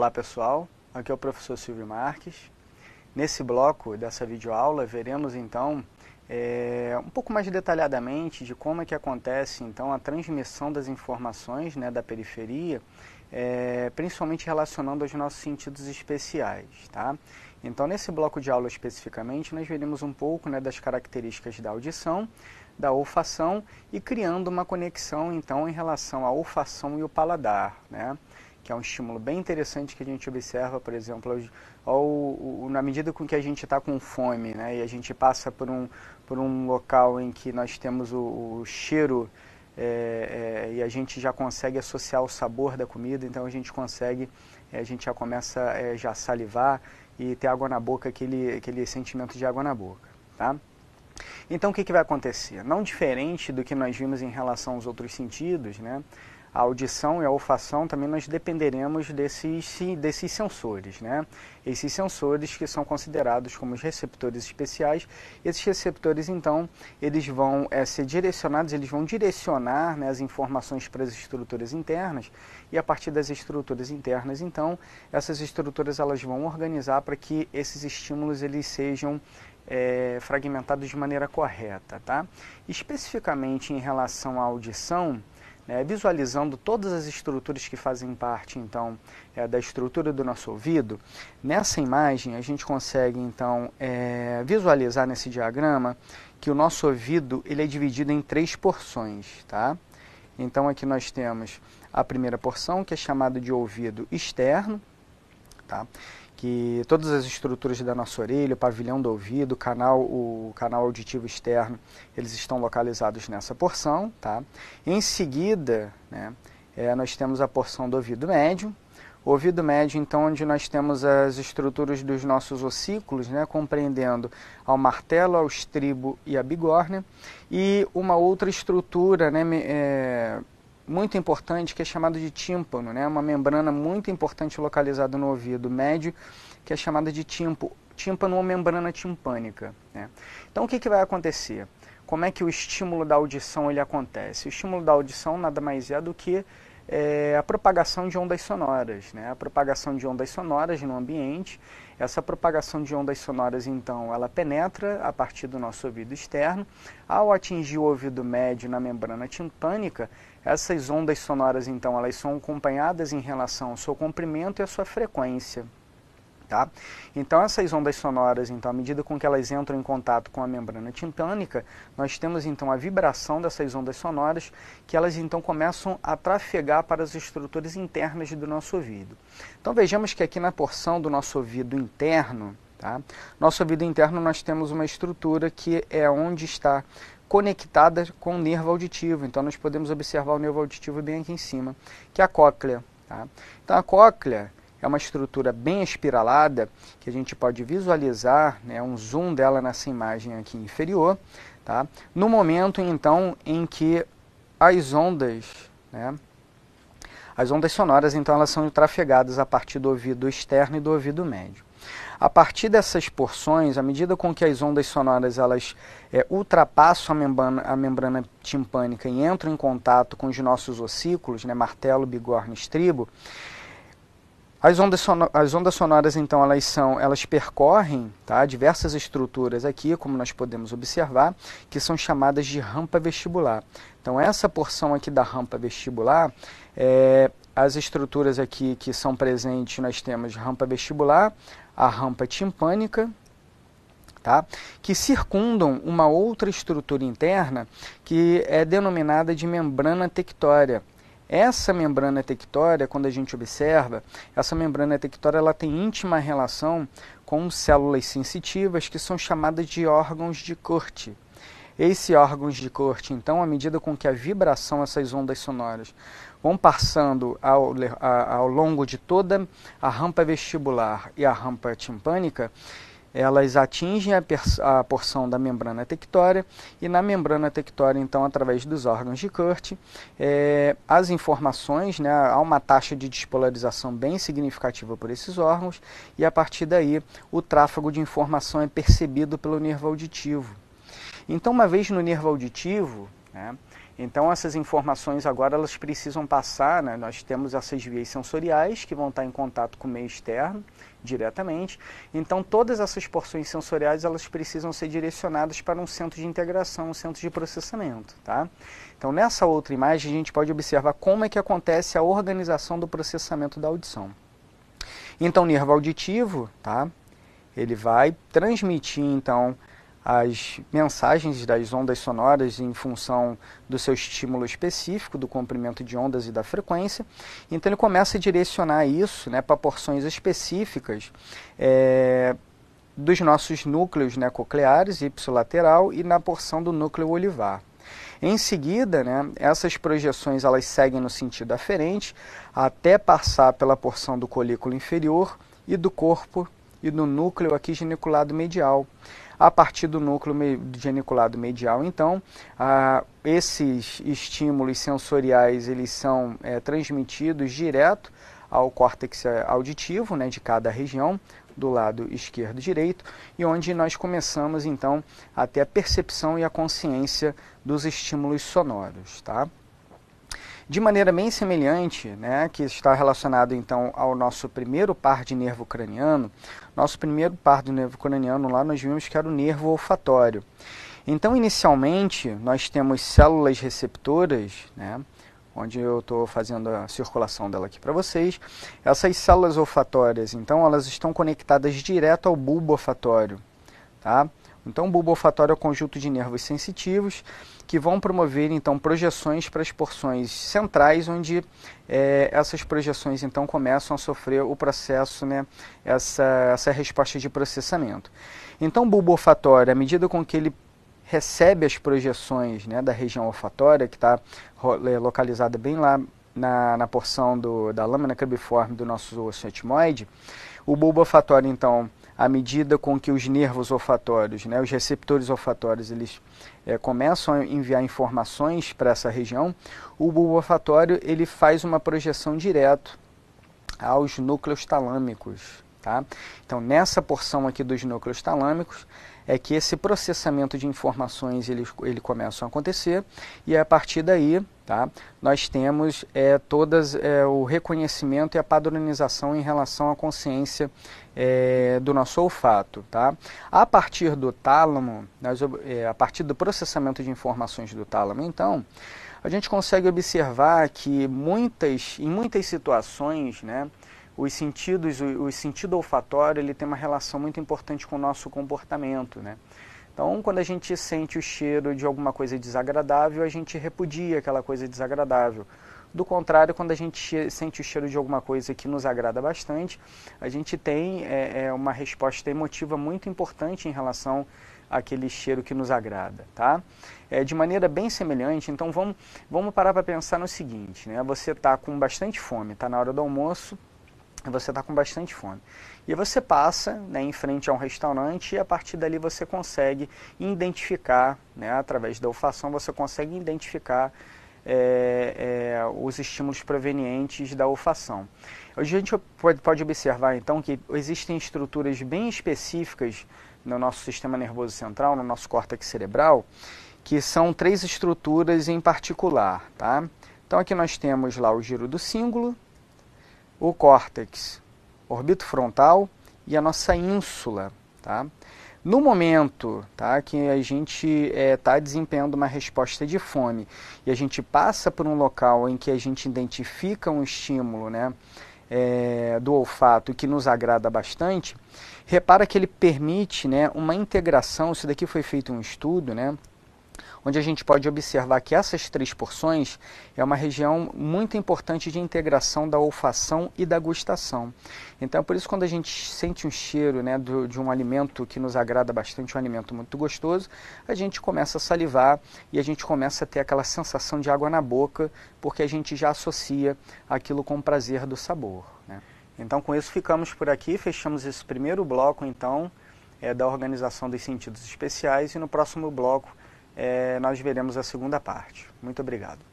Olá pessoal, aqui é o professor Silvio Marques. Nesse bloco dessa videoaula veremos então é, um pouco mais detalhadamente de como é que acontece então a transmissão das informações né, da periferia, é, principalmente relacionando aos nossos sentidos especiais. Tá? Então nesse bloco de aula especificamente nós veremos um pouco né, das características da audição, da olfação e criando uma conexão então em relação à olfação e o paladar. Né? que é um estímulo bem interessante que a gente observa, por exemplo, ou na medida com que a gente está com fome, né, e a gente passa por um, por um local em que nós temos o, o cheiro é, é, e a gente já consegue associar o sabor da comida, então a gente consegue, é, a gente já começa é, já salivar e ter água na boca, aquele, aquele sentimento de água na boca, tá? Então o que, que vai acontecer? Não diferente do que nós vimos em relação aos outros sentidos, né? a audição e a olfação também nós dependeremos desses, desses sensores, né? Esses sensores que são considerados como os receptores especiais, esses receptores então eles vão é, ser direcionados, eles vão direcionar né, as informações para as estruturas internas e a partir das estruturas internas então essas estruturas elas vão organizar para que esses estímulos eles sejam é, fragmentados de maneira correta, tá? Especificamente em relação à audição né, visualizando todas as estruturas que fazem parte, então, é, da estrutura do nosso ouvido, nessa imagem a gente consegue, então, é, visualizar nesse diagrama que o nosso ouvido ele é dividido em três porções, tá? Então, aqui nós temos a primeira porção, que é chamada de ouvido externo, tá? que todas as estruturas da nossa orelha, o pavilhão do ouvido, o canal, o canal auditivo externo, eles estão localizados nessa porção. Tá? Em seguida, né, é, nós temos a porção do ouvido médio. O ouvido médio, então, onde nós temos as estruturas dos nossos ossículos, né, compreendendo ao martelo, ao estribo e a bigorna, e uma outra estrutura né, é, muito importante que é chamado de tímpano, né? uma membrana muito importante localizada no ouvido médio, que é chamada de tímpo, tímpano ou membrana timpânica. Né? Então o que, que vai acontecer? Como é que o estímulo da audição ele acontece? O estímulo da audição nada mais é do que é, a propagação de ondas sonoras, né? A propagação de ondas sonoras no ambiente. Essa propagação de ondas sonoras, então, ela penetra a partir do nosso ouvido externo. Ao atingir o ouvido médio na membrana timpânica, essas ondas sonoras, então, elas são acompanhadas em relação ao seu comprimento e à sua frequência. Tá? Então essas ondas sonoras, então, à medida com que elas entram em contato com a membrana timpânica, nós temos então a vibração dessas ondas sonoras que elas então começam a trafegar para as estruturas internas do nosso ouvido. Então vejamos que aqui na porção do nosso ouvido interno, tá? nosso ouvido interno nós temos uma estrutura que é onde está conectada com o nervo auditivo. Então nós podemos observar o nervo auditivo bem aqui em cima, que é a cóclea. Tá? Então a cóclea é uma estrutura bem espiralada que a gente pode visualizar, né, um zoom dela nessa imagem aqui inferior, tá? no momento então em que as ondas, né, as ondas sonoras então elas são trafegadas a partir do ouvido externo e do ouvido médio. A partir dessas porções, à medida com que as ondas sonoras elas é, ultrapassam a membrana, a membrana, timpânica e entram em contato com os nossos ossículos, né, martelo, bigorna, estribo, as ondas, as ondas sonoras, então, elas são, elas percorrem tá, diversas estruturas aqui, como nós podemos observar, que são chamadas de rampa vestibular. Então, essa porção aqui da rampa vestibular, é, as estruturas aqui que são presentes, nós temos rampa vestibular, a rampa timpânica, tá, que circundam uma outra estrutura interna que é denominada de membrana tectória essa membrana tectória, quando a gente observa, essa membrana tectória ela tem íntima relação com células sensitivas que são chamadas de órgãos de corte. Esses órgãos de corte, então, à medida com que a vibração, essas ondas sonoras, vão passando ao, ao longo de toda a rampa vestibular e a rampa timpânica, elas atingem a, a, porção da membrana tectória e na membrana tectória, então, através dos órgãos de Kurt, é, as informações, né, há uma taxa de despolarização bem significativa por esses órgãos e a partir daí o tráfego de informação é percebido pelo nervo auditivo. Então, uma vez no nervo auditivo, né, então essas informações agora elas precisam passar, né? nós temos essas vias sensoriais que vão estar em contato com o meio externo diretamente. Então todas essas porções sensoriais elas precisam ser direcionadas para um centro de integração, um centro de processamento, tá? Então nessa outra imagem a gente pode observar como é que acontece a organização do processamento da audição. Então o nervo auditivo, tá? Ele vai transmitir então as mensagens das ondas sonoras em função do seu estímulo específico, do comprimento de ondas e da frequência. Então ele começa a direcionar isso né, para porções específicas é, dos nossos núcleos né, cocleares, ipsilateral, e na porção do núcleo olivar. Em seguida, né, essas projeções elas seguem no sentido aferente até passar pela porção do colículo inferior e do corpo e do núcleo aqui geniculado medial a partir do núcleo geniculado medial, então, ah, esses estímulos sensoriais eles são é, transmitidos direto ao córtex é, auditivo né, de cada região, do lado esquerdo e direito, e onde nós começamos então a ter a percepção e a consciência dos estímulos sonoros. Tá? De maneira bem semelhante, né, que está relacionado então ao nosso primeiro par de nervo craniano, nosso primeiro par do nervo craniano lá nós vimos que era o nervo olfatório. Então, inicialmente, nós temos células receptoras, né, onde eu estou fazendo a circulação dela aqui para vocês. Essas células olfatórias, então, elas estão conectadas direto ao bulbo olfatório. Tá? Então, o bulbo olfatório é o conjunto de nervos sensitivos que vão promover então projeções para as porções centrais, onde é, essas projeções então começam a sofrer o processo, né, essa, essa resposta de processamento. Então, o bulbo olfatório, à medida com que ele recebe as projeções né, da região olfatória, que está é, localizada bem lá na, na porção do, da lâmina cribiforme do nosso osso etmoide, o bulbo olfatório então à medida com que os nervos olfatórios, né, os receptores olfatórios, eles é, começam a enviar informações para essa região, o bulbo olfatório ele faz uma projeção direto aos núcleos talâmicos, Tá? Então, nessa porção aqui dos núcleos talâmicos, é que esse processamento de informações ele, ele começa a acontecer e a partir daí tá, nós temos é, todas é, o reconhecimento e a padronização em relação à consciência é, do nosso olfato. Tá? A partir do tálamo, nós, é, a partir do processamento de informações do tálamo, então, a gente consegue observar que muitas, em muitas situações, né, os sentidos, o, o sentido olfatório, ele tem uma relação muito importante com o nosso comportamento, né? Então, quando a gente sente o cheiro de alguma coisa desagradável, a gente repudia aquela coisa desagradável. Do contrário, quando a gente sente o cheiro de alguma coisa que nos agrada bastante, a gente tem é, é, uma resposta emotiva muito importante em relação àquele cheiro que nos agrada, tá? É, de maneira bem semelhante, então vamos, vamos parar para pensar no seguinte, né? Você está com bastante fome, está na hora do almoço, você está com bastante fome. E você passa né, em frente a um restaurante e a partir dali você consegue identificar, né, através da olfação, você consegue identificar é, é, os estímulos provenientes da olfação. Hoje a gente pode, pode observar então que existem estruturas bem específicas no nosso sistema nervoso central, no nosso córtex cerebral, que são três estruturas em particular. Tá? Então aqui nós temos lá o giro do cíngulo, o córtex orbito frontal e a nossa ínsula. Tá? No momento tá, que a gente está eh, é, desempenhando uma resposta de fome e a gente passa por um local em que a gente identifica um estímulo né, é, do olfato que nos agrada bastante, repara que ele permite né, uma integração, isso daqui foi feito um estudo, né, onde a gente pode observar que essas três porções é uma região muito importante de integração da olfação e da gustação. Então, é por isso, quando a gente sente um cheiro né, do, de um alimento que nos agrada bastante, um alimento muito gostoso, a gente começa a salivar e a gente começa a ter aquela sensação de água na boca, porque a gente já associa aquilo com o prazer do sabor. Né? Então, com isso, ficamos por aqui, fechamos esse primeiro bloco, então, é, da organização dos sentidos especiais, e no próximo bloco é, nós veremos a segunda parte. Muito obrigado.